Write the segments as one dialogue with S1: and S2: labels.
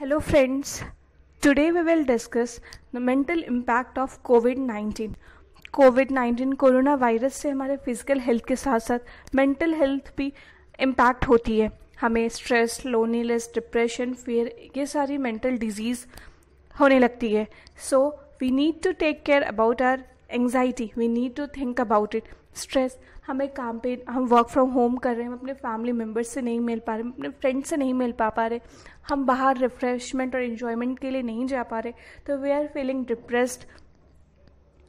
S1: Hello friends today we will discuss the mental impact of COVID 19. COVID nineteen corona virus से हमारे physical health के साथ साथ mental health भी impact होती है हमें स्ट्रेस लोनीनेस डिप्रेशन फियर ये सारी मेंटल डिजीज़ होने लगती है so we need to take care about our anxiety we need to think about it stress हमें काम पे हम वर्क फ्रॉम होम कर रहे हैं हम अपने फैमिली मेम्बर्स से नहीं मिल पा रहे अपने फ्रेंड से नहीं मिल पा पा रहे हम बाहर रिफ्रेशमेंट और इन्जॉयमेंट के लिए नहीं जा पा रहे तो we are feeling depressed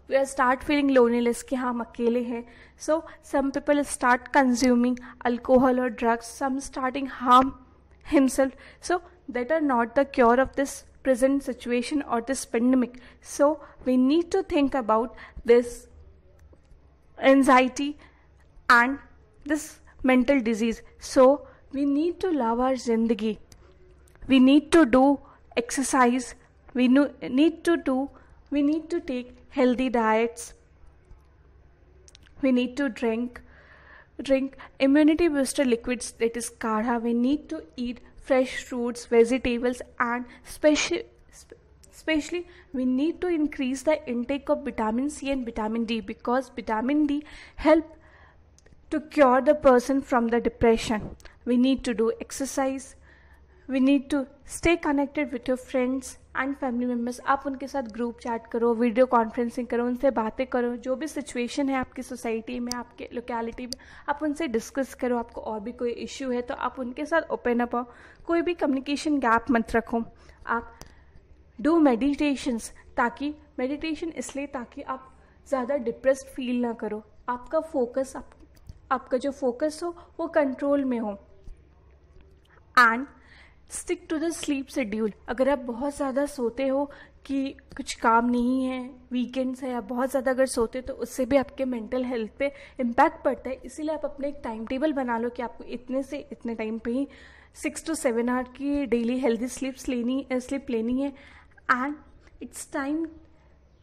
S1: we are start feeling loneliness कि हाँ हम अकेले हैं so some people start consuming alcohol और drugs some starting harm himself so that are not the cure of this present situation और this pandemic so we need to think about this anxiety and this mental disease. So we need to love our zindagi. We need to do exercise. We need to do. We need to take healthy diets. We need to drink drink immunity booster liquids that is kadha we need to eat fresh fruits vegetables and special Especially, we need to increase the intake of vitamin C and vitamin D because vitamin D help to cure the person from the depression. We need to do exercise. We need to stay connected with your friends and family members आप उनके साथ group chat करो video conferencing करो उनसे बातें करो जो भी सिचुएशन है आपकी सोसाइटी में आपके लोकेलिटी में आप उनसे डिस्कस करो आपको और भी कोई इश्यू है तो आप उनके साथ ओपन अप हो कोई भी कम्युनिकेशन गैप मत रखो आप डू मेडिटेशंस ताकि मेडिटेशन इसलिए ताकि आप ज़्यादा डिप्रेस फील ना करो आपका फोकस आप, आपका जो फोकस हो वो कंट्रोल में हो and stick to the sleep schedule अगर आप बहुत ज़्यादा सोते हो कि कुछ काम नहीं है वीकेंड्स है आप बहुत ज़्यादा अगर सोते तो उससे भी आपके मेंटल हेल्थ पे इम्पैक्ट पड़ता है इसीलिए आप अपने एक टाइम टेबल बना लो कि आपको इतने से इतने टाइम पे ही सिक्स टू सेवन आवर की डेली हेल्दी स्लीप्स लेनी स्लीप लेनी है and its time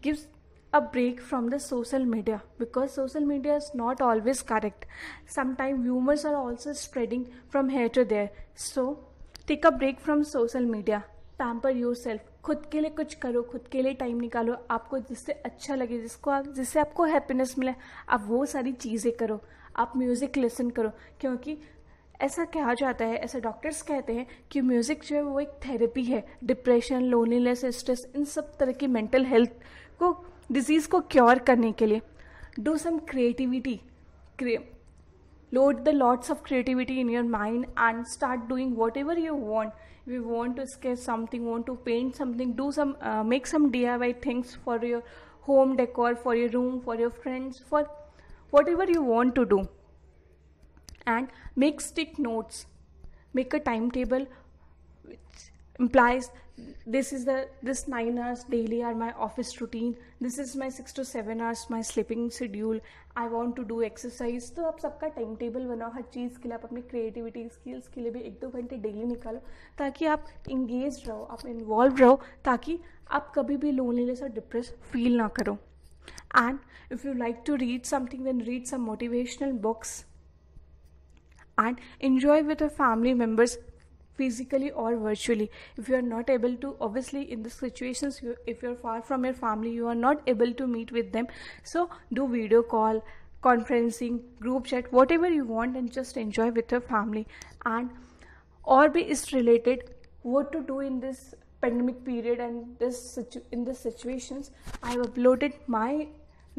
S1: gives a break from the social media because social media is not always correct sometimes rumors are also spreading from here to there so take a break from social media pamper yourself खुद के लिए कुछ करो खुद के लिए time निकालो आपको जिससे अच्छा लगे जिसको आप जिससे आपको हैप्पीनेस मिले आप वो सारी चीज़ें करो आप म्यूज़िक लिसन करो क्योंकि ऐसा कहा जाता है ऐसा डॉक्टर्स कहते हैं कि म्यूजिक जो है वो एक थेरेपी है डिप्रेशन लोनलीनेस स्ट्रेस इन सब तरह की मेंटल हेल्थ को डिजीज को क्योर करने के लिए do some creativity load the lots of creativity in your mind and start doing whatever you want we want to sketch something want to paint something do some make some D I Y things for your home decor for your room for your friends for whatever you want to do and make stick notes make a timetable which implies this is the this nine hours daily are my office routine this is my six to seven hours my sleeping schedule I want to do exercise तो आप सबका time table बनाओ हर चीज़ के लिए आप अपनी creativity skills के लिए भी एक दो घंटे डेली निकालो ताकि आप इंगेज रहो आप इन्वॉल्व रहो ताकि आप कभी भी लोनलीनेस और डिप्रेस फील ना करो and if you like to read something then read some motivational books and enjoy with your family members physically or virtually if you are not able to obviously in the situations you, if you're far from your family you are not able to meet with them so do video call conferencing group chat whatever you want and just enjoy with your family and or be is related what to do in this pandemic period and this in this situations i have uploaded my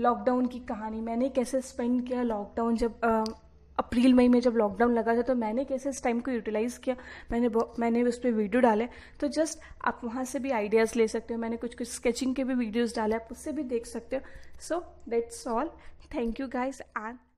S1: lockdown की कहानी मैंने कैसे spend किया lockdown अप्रैल मई में जब lockdown लगा था तो मैंने कैसे इस टाइम को यूटिलाइज़ किया मैंने मैंने उस पर वीडियो डाले तो जस्ट आप वहाँ से भी आइडियाज़ ले सकते हो मैंने कुछ कुछ स्केचिंग के भी वीडियोज़ डाले आप उससे भी देख सकते हो so that's all thank you guys and